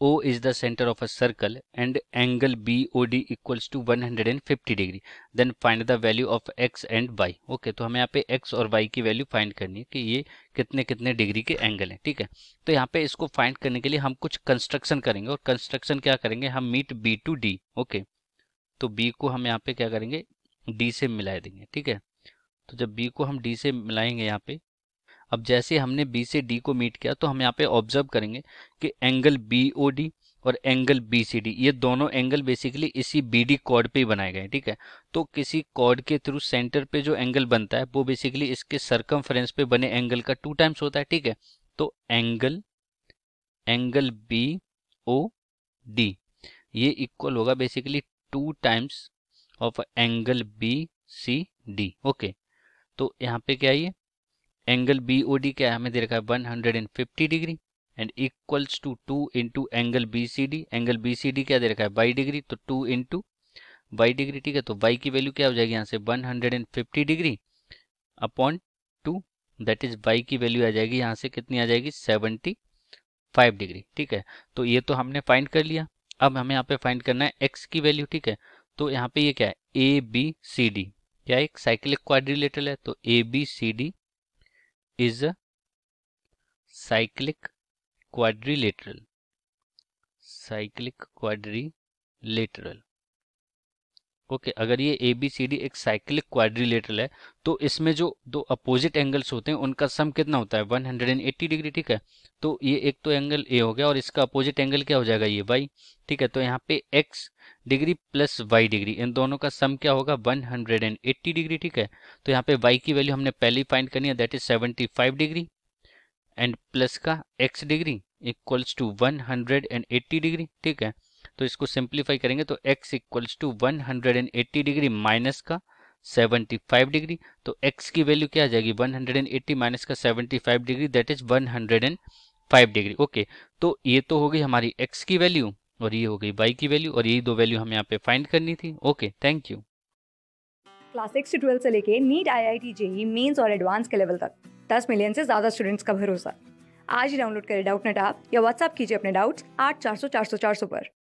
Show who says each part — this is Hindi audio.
Speaker 1: O is the center of a circle and angle BOD equals to 150 degree. Then find the value of x and y. Okay okay, तो हमें यहाँ पे x और y की वैल्यू फाइंड करनी है कि ये कितने कितने डिग्री के एंगल हैं ठीक है तो यहाँ पे इसको फाइंड करने के लिए हम कुछ कंस्ट्रक्शन करेंगे और कंस्ट्रक्शन क्या करेंगे हम meet B to D okay तो बी को हम यहाँ पे क्या करेंगे डी से मिला देंगे ठीक है तो जब बी को हम डी से मिलाएंगे यहाँ पे अब जैसे हमने बी से डी को मीट किया तो हम यहाँ पे ऑब्जर्व करेंगे कि एंगल बी ओ डी और एंगल बी सी डी ये दोनों एंगल बेसिकली इसी बी डी कॉर्ड पर ही बनाए गए ठीक है तो किसी कॉर्ड के थ्रू सेंटर पे जो एंगल बनता है वो बेसिकली इसके सरकम पे बने एंगल का टू टाइम्स होता है ठीक है तो angle angle B O D ये इक्वल होगा basically two times of angle B C D okay तो यहाँ पे क्या है एंगल बी ओ डी क्या है हमें दे रखा है one hundred and fifty degree and equals to two into angle B C D angle B C D क्या दे रखा है बाई डिग्री तो टू इंटू बाई डिग्री ठीक है तो बाई की वैल्यू क्या हो जाएगी यहाँ से one hundred and fifty degree upon two that is y की वैल्यू आ जाएगी यहाँ से कितनी आ जाएगी सेवेंटी फाइव डिग्री ठीक है तो ये तो हमने फाइंड कर लिया अब हमें यहाँ पे फाइंड करना है एक्स की वैल्यू ठीक है तो यहाँ पे ये क्या है ए बी सी डी क्या एक साइकिल क्वाड्रिलेटरल है तो A B C D is a cyclic quadrilateral cyclic quadrilateral okay okay, अगर ये ए बी सी डी एक साइक्लिक क्वाड्रिलेटरल है तो इसमें जो दो अपोजिट एंगल्स होते हैं उनका सम कितना होता है 180 डिग्री ठीक है तो ये एक तो एंगल ए हो गया और इसका अपोजिट एंगल क्या हो जाएगा ये वाई ठीक है तो यहाँ पे x degree plus y degree इन दोनों का सम क्या होगा 180 डिग्री ठीक है तो यहाँ पे वाई की वैल्यू हमने पहले ही फाइंड करनी है that is seventy degree and plus का x degree equals to one degree ठीक है तो इसको सिंप्लीफाई करेंगे तो x equals to 180 degree minus का 75 डिग्री तो x की वैल्यू क्या आ जाएगी 180 माइनस का 75 degree that is 105 degree okay तो ये तो हो गई हमारी x की वैल्यू और ये हो गई y की वैल्यू और यही दो वैल्यू हमें यहाँ पे फाइंड करनी थी okay thank you
Speaker 2: class six से ट्वेल्थ से लेके NEET I I T JEE mains और एडवांस के लेवल तक दस मिलियन से ज़्यादा स्टूडेंट्स का भरोसा आज ही डाउनलोड करें डाउट नेट आप या व्हाट्सअप कीजिए अपने डाउट्स आठ चार सौ चार सौ चार सौ पर